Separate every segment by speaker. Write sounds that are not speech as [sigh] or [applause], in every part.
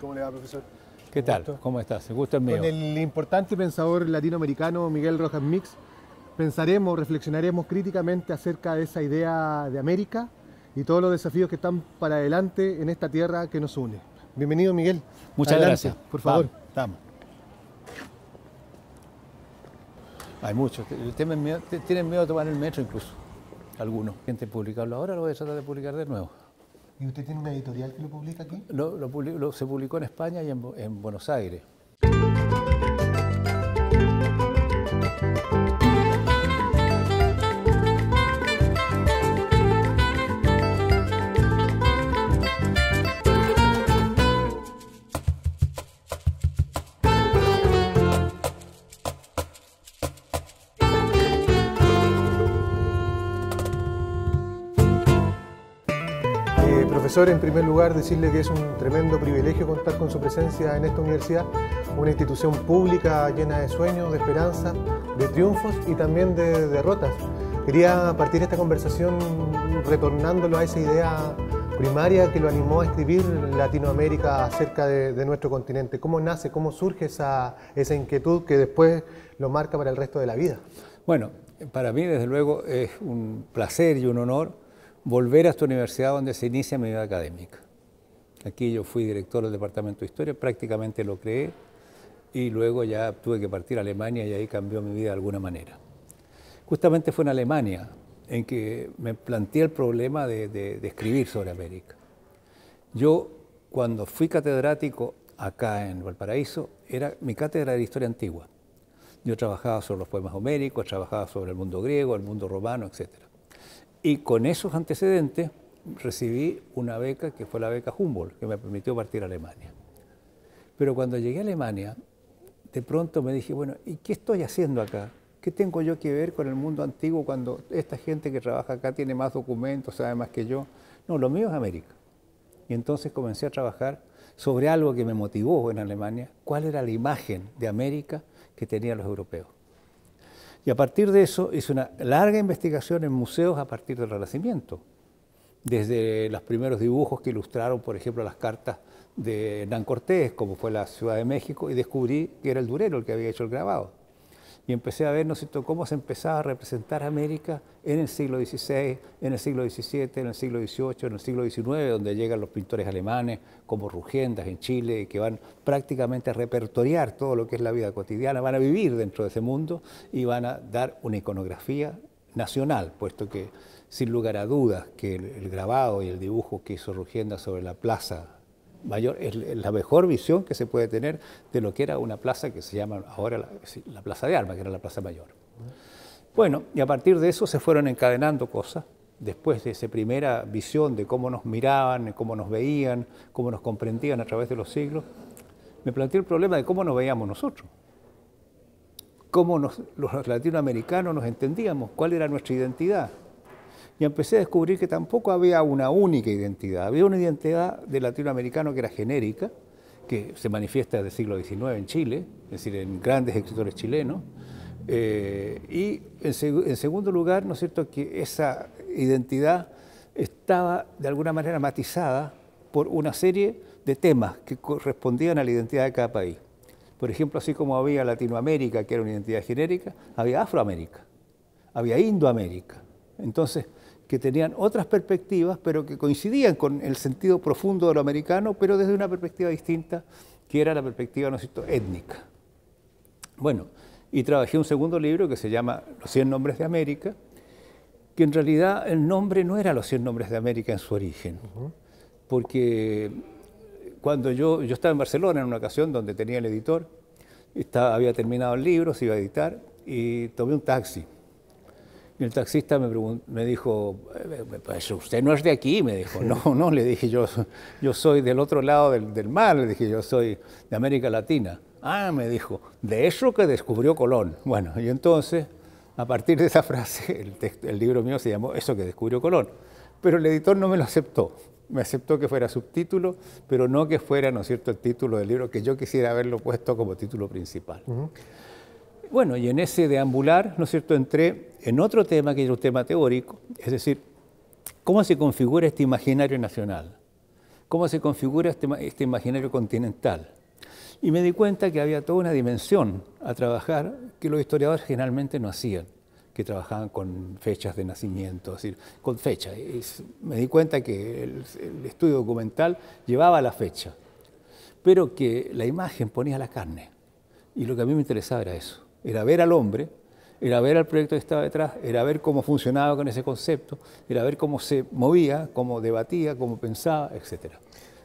Speaker 1: ¿Cómo le va, profesor?
Speaker 2: ¿Qué tal? ¿Cómo estás? El gusto el mío. Con
Speaker 1: el importante pensador latinoamericano Miguel Rojas Mix, pensaremos, reflexionaremos críticamente acerca de esa idea de América y todos los desafíos que están para adelante en esta tierra que nos une. Bienvenido, Miguel. Muchas gracias. Por favor.
Speaker 2: Estamos. Hay muchos. Tienen miedo, de tomar el metro incluso. Algunos. Gente publicarlo ahora lo voy a tratar de publicar de nuevo. ¿Y usted tiene una editorial que lo publica aquí? se publicó en España y en Buenos Aires.
Speaker 1: profesor, en primer lugar, decirle que es un tremendo privilegio contar con su presencia en esta universidad, una institución pública llena de sueños, de esperanza, de triunfos y también de derrotas. Quería partir esta conversación retornándolo a esa idea primaria que lo animó a escribir Latinoamérica acerca de, nuestro continente. ¿Cómo nace, cómo surge esa inquietud que después lo marca para el resto de la vida?
Speaker 2: Bueno, para mí, desde luego, es un placer y un honor volver a esta universidad donde se inicia mi vida académica. Aquí yo fui director del Departamento de Historia, prácticamente lo creé, y luego ya tuve que partir a Alemania y ahí cambió mi vida de alguna manera. Justamente fue en Alemania en que me planteé el problema de, escribir sobre América. Yo, cuando fui catedrático acá en Valparaíso, era mi cátedra de historia antigua. Yo trabajaba sobre los poemas homéricos, trabajaba sobre el mundo griego, el mundo romano, etcétera. Y con esos antecedentes recibí una beca que fue la beca Humboldt, que me permitió partir a Alemania. Pero cuando llegué a Alemania, de pronto me dije, bueno, ¿y qué estoy haciendo acá? ¿Qué tengo yo que ver con el mundo antiguo cuando esta gente que trabaja acá tiene más documentos, sabe más que yo? No, lo mío es América. Y entonces comencé a trabajar sobre algo que me motivó en Alemania, cuál era la imagen de América que tenían los europeos. Y a partir de eso hice una larga investigación en museos a partir del Renacimiento, desde los primeros dibujos que ilustraron, por ejemplo, las cartas de Hernán Cortés, como fue la Ciudad de México, y descubrí que era el Durero el que había hecho el grabado y empecé a ver ¿no cómo se empezaba a representar América en el siglo XVI, en el siglo XVII, en el siglo XVIII, en el siglo XIX, donde llegan los pintores alemanes como Rugendas en Chile, que van prácticamente a repertoriar todo lo que es la vida cotidiana, van a vivir dentro de ese mundo y van a dar una iconografía nacional, puesto que sin lugar a dudas que el, grabado y el dibujo que hizo Rugendas sobre la plaza mayor, es la mejor visión que se puede tener de lo que era una plaza que se llama ahora la, Plaza de Armas, que era la Plaza Mayor. Bueno, y a partir de eso se fueron encadenando cosas, después de esa primera visión de cómo nos miraban, cómo nos veían, cómo nos comprendían a través de los siglos, me planteé el problema de cómo nos veíamos nosotros, cómo los latinoamericanos nos entendíamos, cuál era nuestra identidad y empecé a descubrir que tampoco había una única identidad, había una identidad de latinoamericano que era genérica, que se manifiesta desde el siglo XIX en Chile, es decir, en grandes escritores chilenos, eh, y en, en, segundo lugar, ¿no es cierto?, que esa identidad estaba de alguna manera matizada por una serie de temas que correspondían a la identidad de cada país. Por ejemplo, así como había Latinoamérica, que era una identidad genérica, había Afroamérica, había Indoamérica. Entonces, que tenían otras perspectivas, pero que coincidían con el sentido profundo de lo americano, pero desde una perspectiva distinta, que era la perspectiva, ¿no étnica. Bueno, y trabajé un segundo libro que se llama Los 100 Nombres de América, que en realidad el nombre no era Los 100 Nombres de América en su origen, porque cuando yo, yo estaba en Barcelona en una ocasión donde tenía el editor, estaba, había terminado el libro, se iba a editar, y tomé un taxi y el taxista me, me dijo, eh, pues usted no es de aquí, me dijo. No, no, le dije yo, yo soy del otro lado del, mar, le dije yo soy de América Latina. Ah, me dijo, de eso que descubrió Colón. Bueno, y entonces, a partir de esa frase, el, libro mío se llamó Eso que descubrió Colón. Pero el editor no me lo aceptó. Me aceptó que fuera subtítulo, pero no que fuera, ¿no es cierto?, el título del libro, que yo quisiera haberlo puesto como título principal. Bueno, y en ese deambular, ¿no es cierto?, entré en otro tema que es un tema teórico, es decir, cómo se configura este imaginario nacional, cómo se configura este, este, imaginario continental. Y me di cuenta que había toda una dimensión a trabajar que los historiadores generalmente no hacían que trabajaban con fechas de nacimiento, decir, con fechas. me di cuenta que el, el, estudio documental llevaba la fecha, pero que la imagen ponía la carne. Y lo que a mí me interesaba era eso era ver al hombre, era ver al proyecto que estaba detrás, era ver cómo funcionaba con ese concepto, era ver cómo se movía, cómo debatía, cómo pensaba, etc.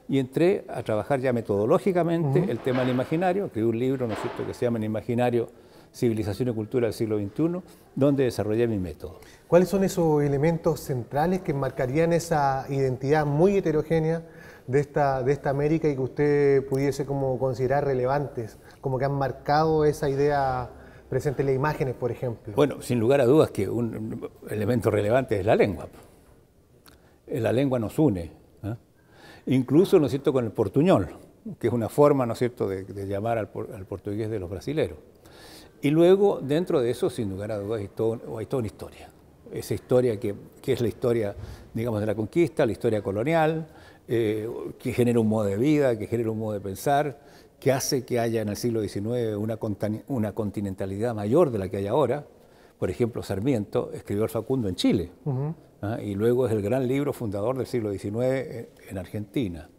Speaker 2: Y entré a trabajar ya metodológicamente el tema del imaginario, escribí un libro, ¿no es cierto?, que se llama El imaginario, civilización y cultura del siglo XXI, donde desarrollé mi método.
Speaker 1: ¿Cuáles son esos elementos centrales que marcarían esa identidad muy heterogénea de esta, de esta América y que usted pudiese como considerar relevantes, como que han marcado esa idea presente las imágenes, por ejemplo.
Speaker 2: Bueno, sin lugar a dudas que un elemento relevante es la lengua. La lengua nos une, incluso, ¿no es cierto?, con el portuñol, que es una forma, ¿no es cierto?, de, llamar al, portugués de los brasileros. Y luego, dentro de eso, sin lugar a dudas, hay, toda una historia. Esa historia que, es la historia, digamos, de la conquista, la historia colonial, eh, que genera un modo de vida, que genera un modo de pensar, que hace que haya en el siglo XIX una, continentalidad mayor de la que hay ahora. Por ejemplo, Sarmiento escribió el Facundo en Chile ¿ah? y luego es el gran libro fundador del siglo XIX en, Argentina.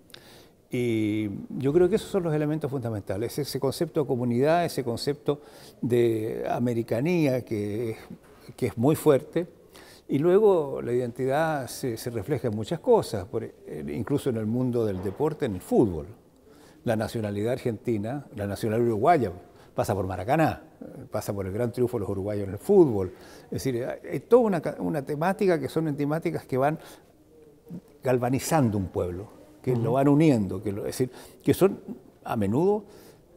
Speaker 2: Y yo creo que esos son los elementos fundamentales, ese concepto de comunidad, ese concepto de americanía que, es muy fuerte. Y luego la identidad se, refleja en muchas cosas, e, incluso en el mundo del deporte, en el fútbol la nacionalidad argentina, la nacionalidad uruguaya, pasa por Maracaná, pasa por el gran triunfo de los uruguayos en el fútbol. Es decir, es toda una, una temática que son temáticas que van galvanizando un pueblo, que lo van uniendo, que, es decir, que son a menudo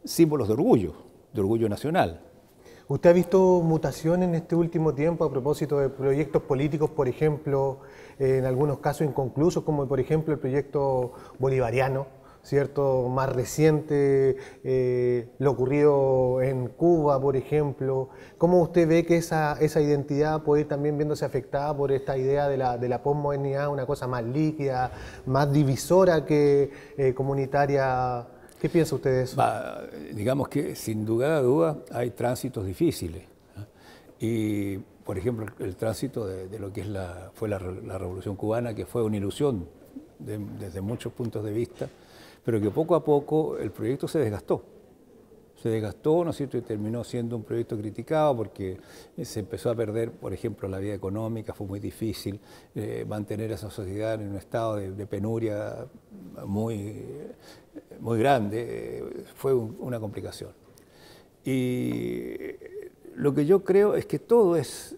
Speaker 2: símbolos de orgullo, de orgullo nacional.
Speaker 1: ¿Usted ha visto mutación en este último tiempo a propósito de proyectos políticos, por ejemplo, en algunos casos inconclusos, como por ejemplo el proyecto bolivariano? ¿cierto? Más reciente, eh, lo ocurrido en Cuba, por ejemplo. ¿Cómo usted ve que esa, identidad puede ir también viéndose afectada por esta idea de la, de posmodernidad, una cosa más líquida, más divisora que eh, comunitaria? ¿Qué piensa usted de eso?
Speaker 2: digamos que sin duda, duda hay tránsitos difíciles. Y, por ejemplo, el tránsito de, lo que es la, fue la, Revolución Cubana, que fue una ilusión desde muchos puntos de vista, pero que poco a poco el proyecto se desgastó. Se desgastó, ¿no es cierto?, y terminó siendo un proyecto criticado porque se empezó a perder, por ejemplo, la vida económica, fue muy difícil eh, mantener a esa sociedad en un estado de, penuria muy, muy grande, eh, fue una complicación. Y lo que yo creo es que todo es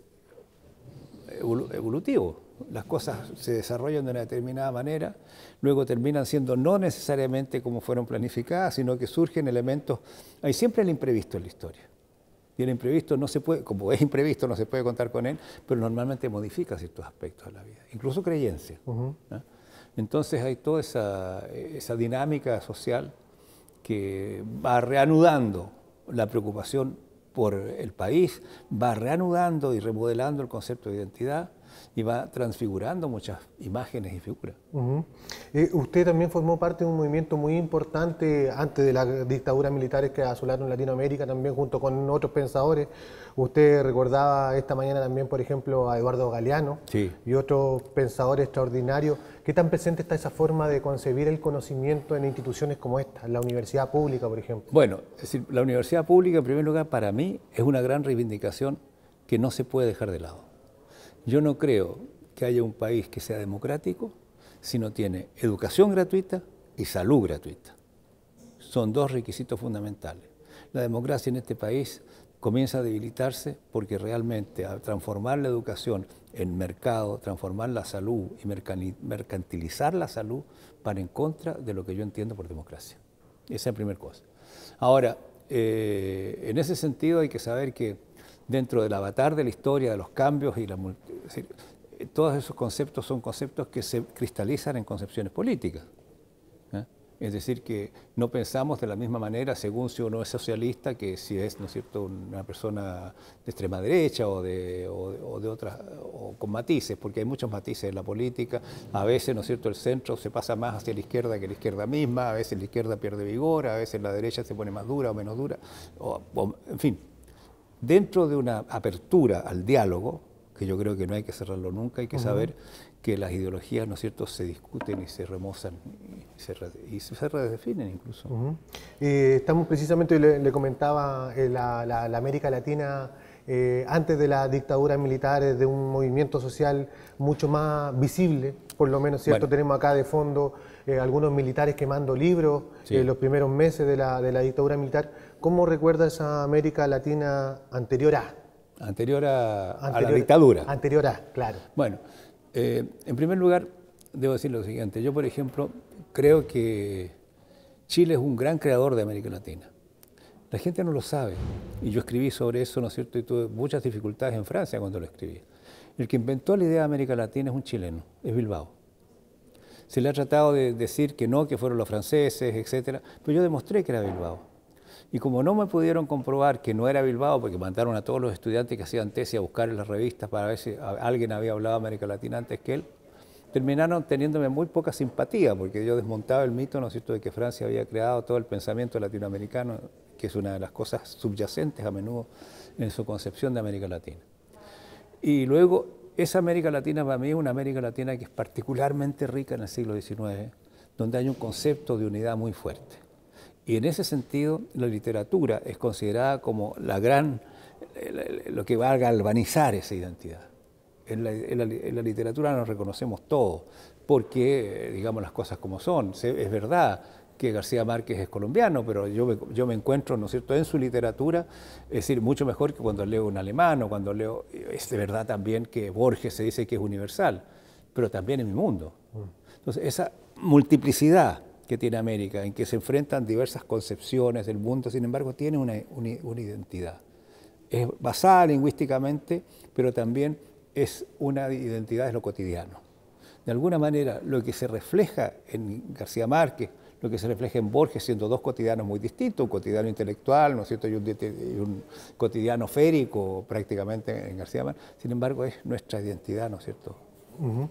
Speaker 2: evolutivo las cosas se desarrollan de una determinada manera, luego terminan siendo no necesariamente como fueron planificadas, sino que surgen elementos, hay siempre el imprevisto en la historia. Y el imprevisto no se puede, como es imprevisto, no se puede contar con él, pero normalmente modifica ciertos aspectos de la vida, incluso creencias. Entonces hay toda esa dinámica social que va reanudando la preocupación por el país, va reanudando y remodelando el concepto de identidad y va transfigurando muchas imágenes y figuras.
Speaker 1: Eh, usted también formó parte de un movimiento muy importante antes de las dictaduras militares que asolaron Latinoamérica, también junto con otros pensadores. Usted recordaba esta mañana también, por ejemplo, a Eduardo Galeano y otros pensadores extraordinarios. ¿Qué tan presente está esa forma de concebir el conocimiento en instituciones como esta, la universidad pública, por ejemplo?
Speaker 2: Bueno, la universidad pública, en primer lugar, para mí es una gran reivindicación que no se puede dejar de lado. Yo no creo que haya un país que sea democrático si no tiene educación gratuita y salud gratuita. Son dos requisitos fundamentales. La democracia en este país comienza a debilitarse porque realmente transformar la educación en mercado, transformar la salud y mercantilizar la salud, para en contra de lo que yo entiendo por democracia. Esa es la primera cosa. Ahora, eh, en ese sentido hay que saber que dentro del avatar de la historia, de los cambios y la... todos esos conceptos son conceptos que se cristalizan en concepciones políticas. ¿eh? Es decir, que no pensamos de la misma manera según si uno es socialista que si es, ¿no es cierto?, una persona de extrema derecha o de, otras, o con matices, porque hay muchos matices en la política. A veces, ¿no es cierto?, el centro se pasa más hacia la izquierda que la izquierda misma, a veces la izquierda pierde vigor, a veces la derecha se pone más dura o menos dura, o, en fin, dentro de una apertura al diálogo, que yo creo que no hay que cerrarlo nunca, hay que saber que las ideologías, ¿no es cierto?, se discuten y se remozan y se, y se redefinen incluso.
Speaker 1: Eh, estamos precisamente, le, comentaba, eh, la, América Latina, eh, antes de la dictadura militar, de un movimiento social mucho más visible, por lo menos, ¿cierto? Tenemos acá de fondo algunos militares quemando libros en los primeros meses de la, de la dictadura militar. ¿Cómo recuerdas a América Latina anterior a?
Speaker 2: Anterior a, la dictadura.
Speaker 1: Anterior a, claro.
Speaker 2: Bueno, eh, en primer lugar, debo decir lo siguiente. Yo, por ejemplo, creo que Chile es un gran creador de América Latina. La gente no lo sabe. Y yo escribí sobre eso, ¿no es cierto? Y tuve muchas dificultades en Francia cuando lo escribí. El que inventó la idea de América Latina es un chileno, es Bilbao. Se le ha tratado de decir que no, que fueron los franceses, etc. Pero yo demostré que era Bilbao. Y como no me pudieron comprobar que no era Bilbao, porque mandaron a todos los estudiantes que hacían tesis a buscar en las revistas para ver si alguien había hablado de América Latina antes que él, terminaron teniéndome muy poca simpatía, porque yo desmontaba el mito, ¿no es cierto?, de que Francia había creado todo el pensamiento latinoamericano, que es una de las cosas subyacentes a menudo en su concepción de América Latina. Y luego, esa América Latina para mí es una América Latina que es particularmente rica en el siglo XIX, donde hay un concepto de unidad muy fuerte y en ese sentido, la literatura es considerada como la gran, lo que va a galvanizar esa identidad. En la, literatura nos reconocemos todos, porque eh, digamos las cosas como son. es verdad que García Márquez es colombiano, pero yo me, yo me encuentro, ¿no es cierto?, en su literatura, es decir, mucho mejor que cuando leo un alemán o cuando leo, es de verdad también que Borges se dice que es universal, pero también en mi mundo. Mm. Entonces, esa multiplicidad que tiene América, en que se enfrentan diversas concepciones del mundo, sin embargo tiene una, identidad. Es basada lingüísticamente, pero también es una identidad de lo cotidiano. De alguna manera, lo que se refleja en García Márquez, lo que se refleja en Borges, siendo dos cotidianos muy distintos, un cotidiano intelectual, ¿no es cierto?, y un, cotidiano férico prácticamente en García Márquez, sin embargo, es nuestra identidad, ¿no es cierto?,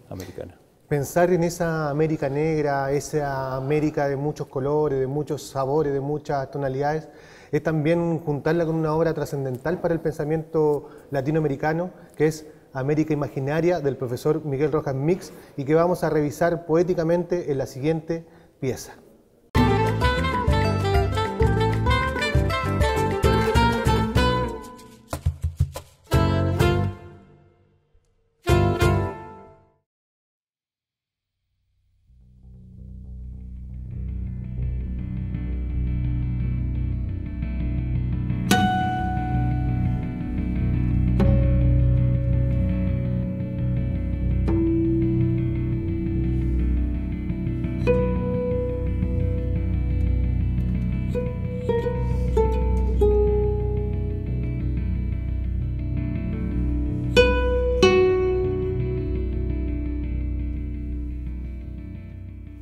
Speaker 2: americana
Speaker 1: pensar en esa América negra, esa América de muchos colores, de muchos sabores, de muchas tonalidades, es también juntarla con una obra trascendental para el pensamiento latinoamericano, que es América Imaginaria del profesor Miguel Rojas Mix y que vamos a revisar poéticamente en la siguiente pieza.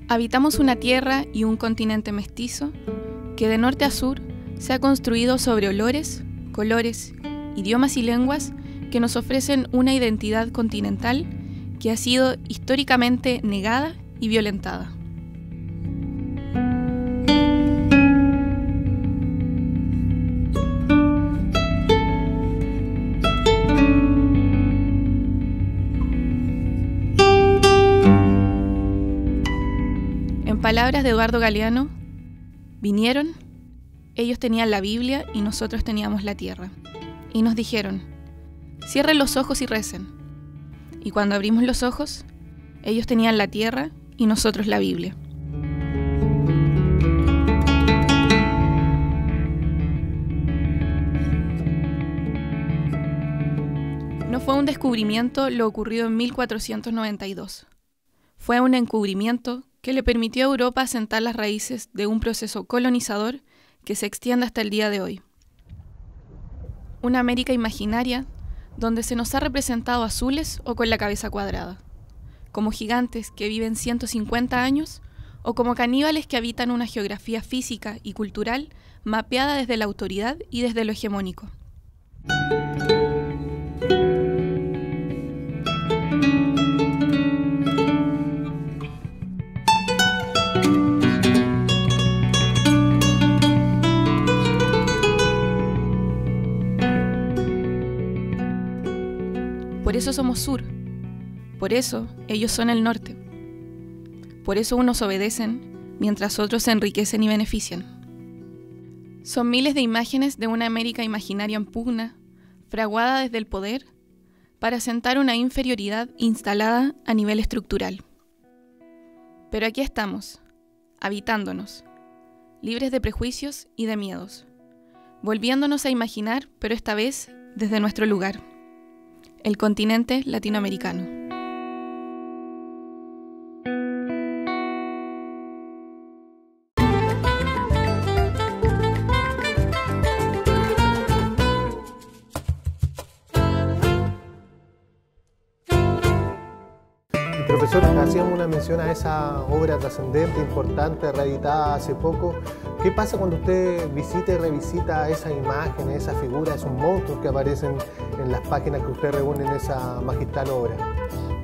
Speaker 3: Habitamos una tierra y un continente mestizo que de norte a sur se ha construido sobre olores, colores, idiomas y lenguas que nos ofrecen una identidad continental que ha sido históricamente negada y violentada. palabras de Eduardo Galeano, vinieron, ellos tenían la Biblia y nosotros teníamos la tierra. Y nos dijeron, cierren los ojos y recen. Y cuando abrimos los ojos, ellos tenían la tierra y nosotros la Biblia. No fue un descubrimiento lo ocurrido en 1492. Fue un encubrimiento que le permitió a Europa asentar las raíces de un proceso colonizador que se extiende hasta el día de hoy. Una América imaginaria donde se nos ha representado azules o con la cabeza cuadrada, como gigantes que viven 150 años o como caníbales que habitan una geografía física y cultural mapeada desde la autoridad y desde lo hegemónico. Por eso somos sur. Por eso ellos son el norte. Por eso unos obedecen mientras otros se enriquecen y benefician. Son miles de imágenes de una América imaginaria en pugna, fraguada desde el poder, para sentar una inferioridad instalada a nivel estructural. Pero aquí estamos, habitándonos, libres de prejuicios y de miedos, volviéndonos a imaginar, pero esta vez desde nuestro lugar el continente latinoamericano.
Speaker 1: Hacíamos una mención a esa obra trascendente, importante, reeditada hace poco. ¿Qué pasa cuando usted visita y revisita esas imágenes, esas figuras, esos monstruos que aparecen en las páginas que usted reúne en
Speaker 2: esa magistral obra?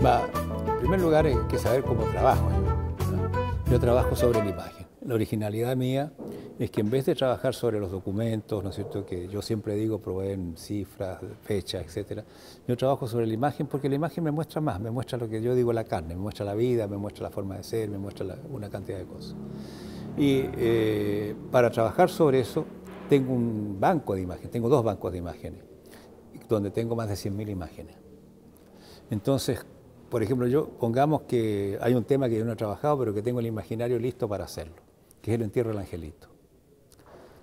Speaker 2: en primer lugar hay que saber cómo trabajo yo. Yo trabajo sobre la imagen. La originalidad mía es que en vez de trabajar sobre los documentos, ¿no es cierto?, que yo siempre digo, proveen cifras, fechas, etcétera, yo trabajo sobre la imagen porque la imagen me muestra más, me muestra lo que yo digo la carne, me muestra la vida, me muestra la forma de ser, me muestra una cantidad de cosas. Y eh, para trabajar sobre eso, tengo un banco de imágenes, tengo dos bancos de imágenes, donde tengo más de 100.000 imágenes. Entonces, por ejemplo, yo pongamos que hay un tema que yo no he trabajado, pero que tengo el imaginario listo para hacerlo, que es el entierro del angelito.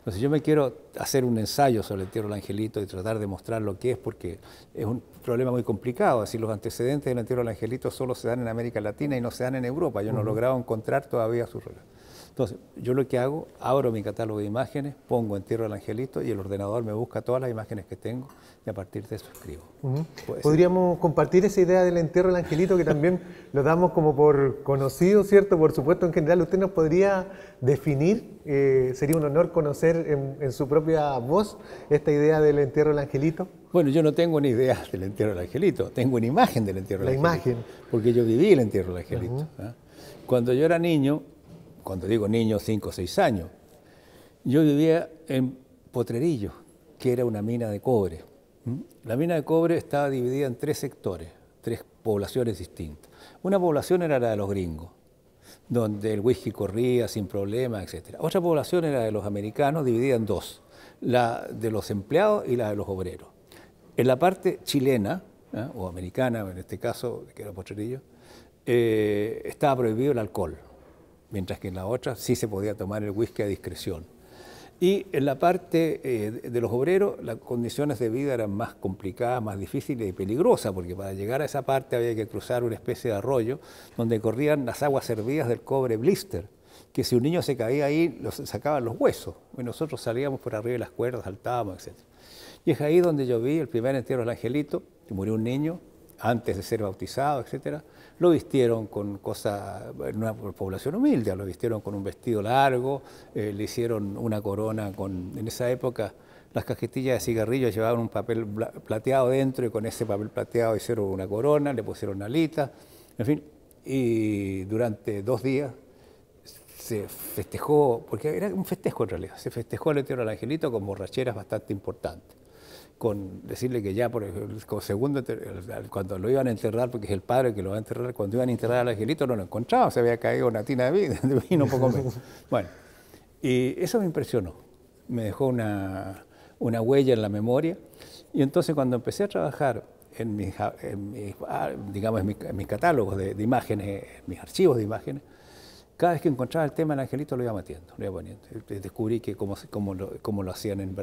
Speaker 2: Entonces yo me quiero hacer un ensayo sobre el entierro del Angelito y tratar de mostrar lo que es, porque es un problema muy complicado. Así los antecedentes del Entierro del Angelito solo se dan en América Latina y no se dan en Europa. Yo no he logrado encontrar todavía su relación. Entonces, yo lo que hago, abro mi catálogo de imágenes, pongo entierro del angelito y el ordenador me busca todas las imágenes que tengo y a partir de eso escribo. Podríamos
Speaker 1: compartir esa idea del entierro del angelito que también [laughs] lo damos como por conocido, ¿cierto? Por supuesto, en general, usted nos podría definir, eh, sería un honor conocer en, su propia voz esta idea del entierro del angelito.
Speaker 2: Bueno, yo no tengo ni idea del entierro del angelito, tengo una imagen del entierro del angelito. La imagen. Porque yo viví el entierro del angelito. ¿ah? Cuando yo era niño, cuando digo niños, cinco o seis años. Yo vivía en Potrerillo, que era una mina de cobre. ¿Mm? La mina de cobre estaba dividida en tres sectores, tres poblaciones distintas. Una población era la de los gringos, donde el whisky corría sin problemas, etc. Otra población era la de los americanos, dividida en dos, la de los empleados y la de los obreros. En la parte chilena, ¿eh? o americana en este caso, que era Potrerillo, eh, estaba prohibido el alcohol mientras que en la otra sí se podía tomar el whisky a discreción. Y en la parte eh, de los obreros, las condiciones de vida eran más complicadas, más difíciles y peligrosas, porque para llegar a esa parte había que cruzar una especie de arroyo donde corrían las aguas hervidas del cobre blister, que si un niño se caía ahí, los sacaban los huesos. Y nosotros salíamos por arriba de las cuerdas, saltábamos, etc. Y es ahí donde yo vi el primer entierro del angelito, que murió un niño antes de ser bautizado, etcétera lo vistieron con cosa, una población humilde, lo vistieron con un vestido largo, eh, le hicieron una corona con, en esa época las cajetillas de cigarrillos llevaban un papel plateado dentro y con ese papel plateado hicieron una corona, le pusieron una lita, en fin, y durante dos días se festejó, porque era un festejo en realidad, se festejó el Eterno del angelito con borracheras bastante importantes con decirle que ya, por el segundo, cuando lo iban a enterrar, porque es el padre que lo va a enterrar, cuando iban a enterrar al angelito no lo encontraban, se había caído una tina de vino, poco menos. [laughs] Bueno, y eso me impresionó, me dejó una, una huella en la memoria. Y entonces cuando empecé a trabajar en mis, ah, digamos, mis, catálogos de, de, imágenes, mis archivos de imágenes, cada vez que encontraba el tema el angelito lo iba metiendo, lo iba poniendo. Descubrí que cómo, lo, lo, hacían en,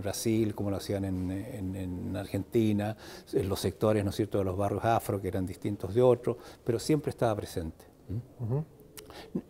Speaker 2: Brasil, cómo lo hacían en, Argentina, en los sectores, ¿no es cierto?, de los barrios afro, que eran distintos de otros, pero siempre estaba presente. ¿Mm?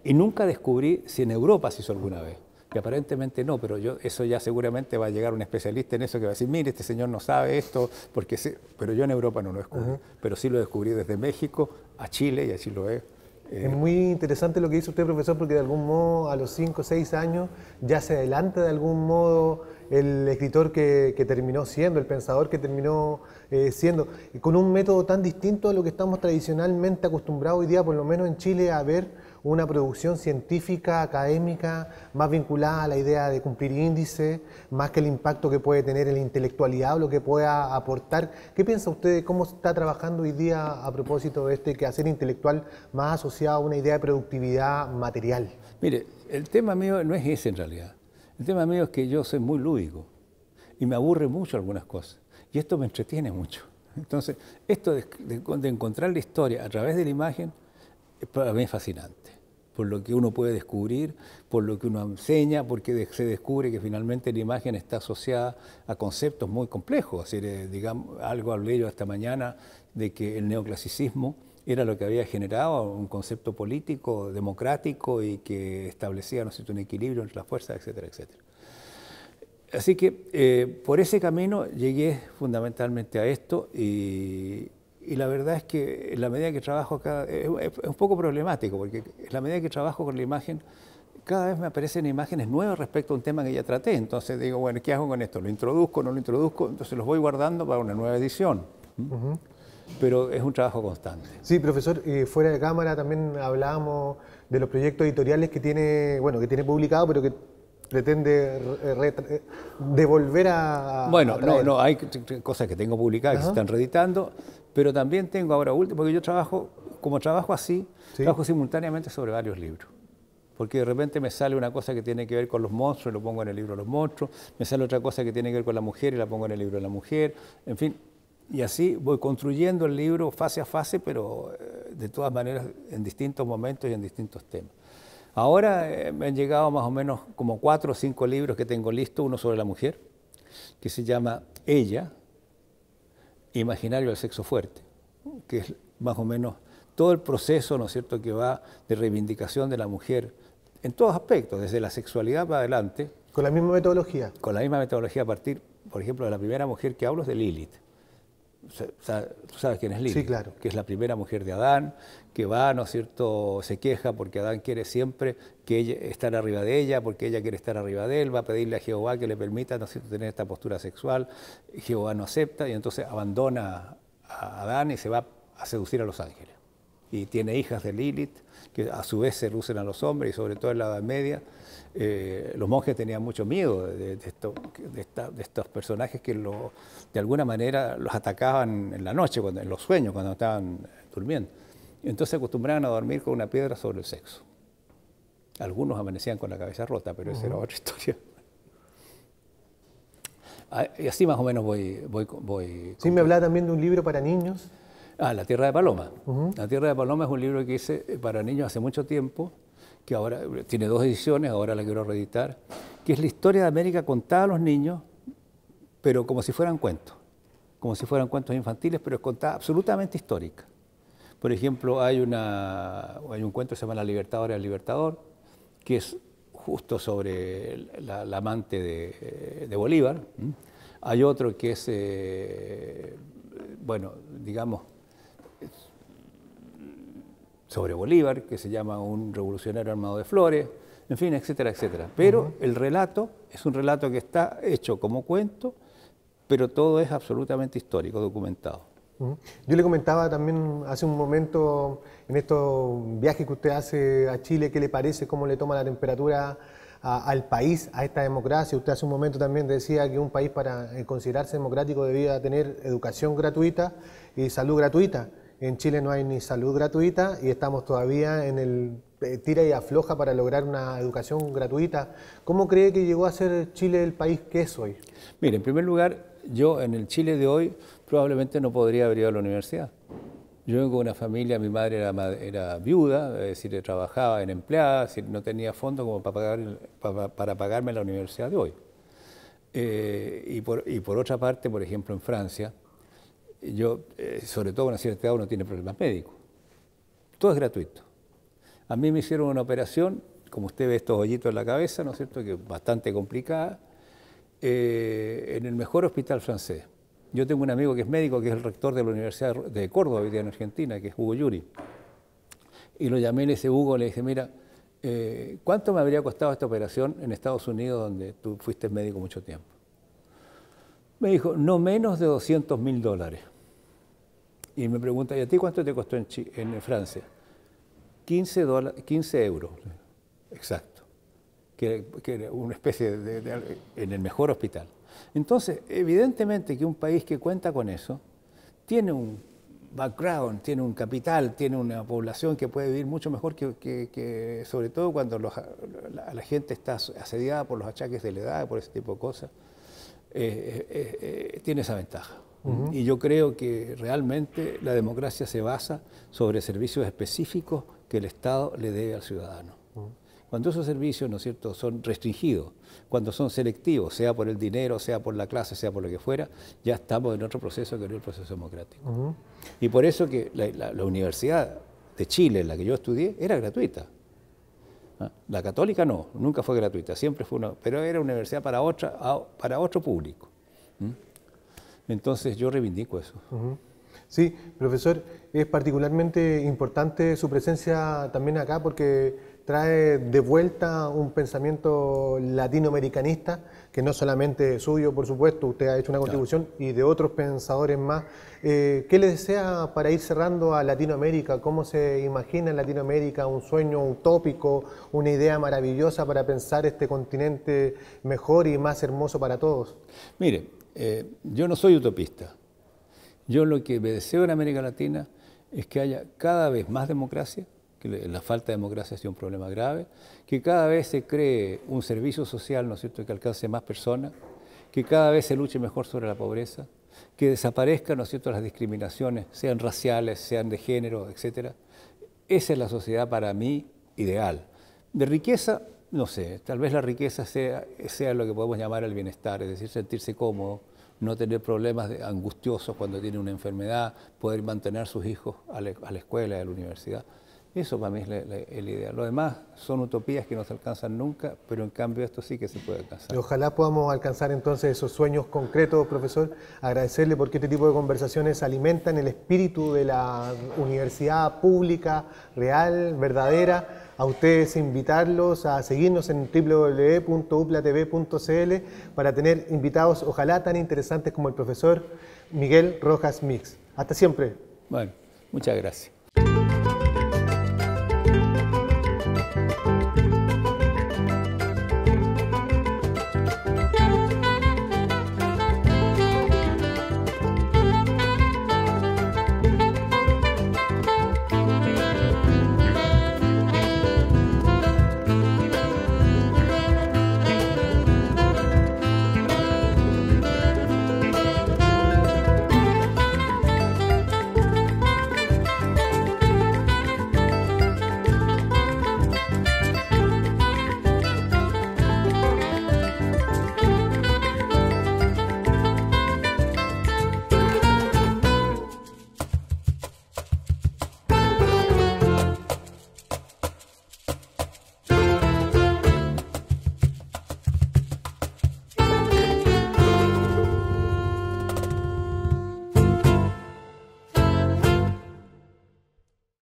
Speaker 2: Y nunca descubrí si en Europa se hizo alguna vez. Que aparentemente no, pero yo, eso ya seguramente va a llegar un especialista en eso que va a decir, mire, este señor no sabe esto, porque pero yo en Europa no lo descubrí, pero sí lo descubrí desde México a Chile y así lo es es
Speaker 1: muy interesante lo que dice usted, profesor, porque de algún modo a los 5 o 6 años ya se adelanta de algún modo el escritor que, terminó siendo, el pensador que terminó eh, siendo, y con un método tan distinto a lo que estamos tradicionalmente acostumbrados hoy día, por lo menos en Chile, a ver una producción científica, académica, más vinculada a la idea de cumplir índice, más que el impacto que puede tener en la intelectualidad o lo que pueda aportar. ¿Qué piensa usted de cómo está trabajando hoy día a propósito de este quehacer intelectual más asociado a una idea de productividad
Speaker 2: material? Mire, el tema mío no es ese en realidad. El tema mío es que yo soy muy lúdico y me aburre mucho algunas cosas. Y esto me entretiene mucho. Entonces, esto de encontrar la historia a través de la imagen para mí es fascinante, por lo que uno puede descubrir, por lo que uno enseña, porque se descubre que finalmente la imagen está asociada a conceptos muy complejos. Así, digamos, algo hablé yo esta mañana de que el neoclasicismo era lo que había generado un concepto político, democrático y que establecía ¿no sé, un equilibrio entre las fuerzas, etcétera, etcétera. Así que eh, por ese camino llegué fundamentalmente a esto y, y la verdad es que en la medida que trabajo es, un poco problemático, porque en la medida que trabajo con la imagen, cada vez me aparecen imágenes nuevas respecto a un tema que ya traté. Entonces digo, bueno, ¿qué hago con esto? ¿Lo introduzco, no lo introduzco? Entonces los voy guardando para una nueva edición. Pero es un trabajo constante.
Speaker 1: Sí, profesor, eh, fuera de cámara también hablábamos de los proyectos editoriales que tiene, bueno, que tiene publicado, pero que pretende eh, devolver a... Bueno, no, no,
Speaker 2: hay cosas que tengo publicadas que se están reeditando, pero también tengo ahora último, porque yo trabajo, como trabajo así, trabajo simultáneamente sobre varios libros. Porque de repente me sale una cosa que tiene que ver con los monstruos y lo pongo en el libro de los monstruos, me sale otra cosa que tiene que ver con la mujer y la pongo en el libro de la mujer, en fin. Y así voy construyendo el libro fase a fase, pero eh, de todas maneras en distintos momentos y en distintos temas. Ahora eh, me han llegado más o menos como cuatro o cinco libros que tengo listos, uno sobre la mujer, que se llama Ella, imaginario del sexo fuerte, que es más o menos todo el proceso, ¿no es cierto?, que va de reivindicación de la mujer en todos aspectos, desde la sexualidad para adelante. ¿Con la misma metodología? Con la misma metodología a partir, por ejemplo, de la primera mujer que hablo es de Lilith tú sabes quién es Lilith, que es la primera mujer de Adán, que va, ¿no es cierto?, se queja porque Adán quiere siempre que ella, estar arriba de ella, porque ella quiere estar arriba de él, va a pedirle a Jehová que le permita, ¿no cierto?, tener esta postura sexual, Jehová no acepta y entonces abandona a Adán y se va a seducir a los ángeles. Y tiene hijas de Lilith, que a su vez se lucen a los hombres y sobre todo en la Edad Media, eh, los monjes tenían mucho miedo de, estos personajes que de alguna manera los atacaban en la noche, en los sueños, cuando estaban durmiendo. Entonces acostumbraban a dormir con una piedra sobre el sexo. Algunos amanecían con la cabeza rota, pero esa era otra [laughs] historia. Ah, y así más o menos voy... sí, me hablaba
Speaker 1: también de un libro para niños.
Speaker 2: Ah, La Tierra de Paloma. La Tierra de Paloma es un libro que hice para niños hace mucho tiempo que ahora tiene dos ediciones, ahora la quiero reeditar, que es la historia de América contada a los niños, pero como si fueran cuentos, como si fueran cuentos infantiles, pero es contada absolutamente histórica. Por ejemplo, hay, una, hay un cuento que se llama La Libertadora del Libertador, que es justo sobre la, amante de, Bolívar. Hay otro que es, eh, bueno, digamos, sobre Bolívar, que se llama un revolucionario armado de flores, en fin, etcétera, etcétera. Pero el relato es un relato que está hecho como cuento, pero todo es absolutamente histórico, documentado.
Speaker 1: Yo le comentaba también hace un momento, en estos viajes que usted hace a Chile, ¿qué le parece? ¿Cómo le toma la temperatura al país, a esta democracia? Usted hace un momento también decía que un país para eh, considerarse democrático debía tener educación gratuita y salud gratuita. En Chile no hay ni salud gratuita y estamos todavía en el eh, tira y afloja para lograr una educación gratuita. ¿Cómo cree que llegó a ser Chile el país que
Speaker 2: es hoy? Mire, en primer lugar, yo en el Chile de hoy probablemente no podría haber ido a la universidad. Yo vengo de una familia, mi madre era, era viuda, es decir, trabajaba en empleada, no tenía fondos como para, pagar, para, pagarme la universidad de hoy. Eh, y por otra parte, por ejemplo, en Francia, yo, eh, sobre todo en una cierta edad, uno tiene problemas médicos. Todo es gratuito. A mí me hicieron una operación, como usted ve estos hoyitos en la cabeza, ¿no es cierto?, que es bastante complicada, eh, en el mejor hospital francés. Yo tengo un amigo que es médico, que es el rector de la Universidad de Córdoba, hoy día en Argentina, que es Hugo Yuri. Y lo llamé, en ese Hugo, le dije, mira, eh, ¿cuánto me habría costado esta operación en Estados Unidos, donde tú fuiste médico mucho tiempo? Me dijo, no menos de 200 mil dólares. Y me pregunta, ¿y a ti cuánto te costó en, Francia? 15, 15 euros, exacto, que, era una especie de, en el mejor hospital. Entonces, evidentemente que un país que cuenta con eso, tiene un background, tiene un capital, tiene una población que puede vivir mucho mejor que, sobre todo cuando la, gente está asediada por los achaques de la edad, por ese tipo de cosas, eh, eh, eh, tiene esa ventaja. Y yo creo que realmente la democracia se basa sobre servicios específicos que el Estado le debe al ciudadano. Cuando esos servicios, ¿no es cierto?, son restringidos, cuando son selectivos, sea por el dinero, sea por la clase, sea por lo que fuera, ya estamos en otro proceso que no es el proceso democrático. Y por eso que la, universidad de Chile, en la que yo estudié, era gratuita. ¿Ah? La católica no, nunca fue gratuita, siempre fue una, pero era una universidad para, otra, para otro público. Entonces yo reivindico eso. Sí,
Speaker 1: profesor, es particularmente importante su presencia también acá porque trae de vuelta un pensamiento latinoamericanista, que no solamente suyo, por supuesto, usted ha hecho una contribución y de otros pensadores más. Eh, ¿Qué le desea para ir cerrando a Latinoamérica? ¿Cómo se imagina en Latinoamérica un sueño utópico, una idea maravillosa para pensar este continente mejor y más hermoso para
Speaker 2: todos? Mire, eh, yo no soy utopista. Yo lo que me deseo en América Latina es que haya cada vez más democracia, que la falta de democracia sea un problema grave, que cada vez se cree un servicio social, ¿no es cierto?, que alcance más personas, que cada vez se luche mejor sobre la pobreza, que desaparezcan, ¿no cierto?, las discriminaciones, sean raciales, sean de género, etc. Esa es la sociedad para mí ideal. De riqueza no sé, tal vez la riqueza sea, lo que podemos llamar el bienestar, es decir, sentirse cómodo, no tener problemas angustiosos cuando tiene una enfermedad, poder mantener a sus hijos a la, escuela, a la universidad. Eso para mí es la, el ideal. Lo demás son utopías que no se alcanzan nunca, pero en cambio esto sí que se puede alcanzar.
Speaker 1: ojalá podamos alcanzar entonces esos sueños concretos, profesor. Agradecerle porque este tipo de conversaciones alimentan el espíritu de la universidad pública, real, verdadera a ustedes invitarlos a seguirnos en www.uplatv.cl para tener invitados ojalá tan interesantes como el profesor Miguel Rojas Mix. Hasta siempre.
Speaker 2: Bueno, muchas gracias.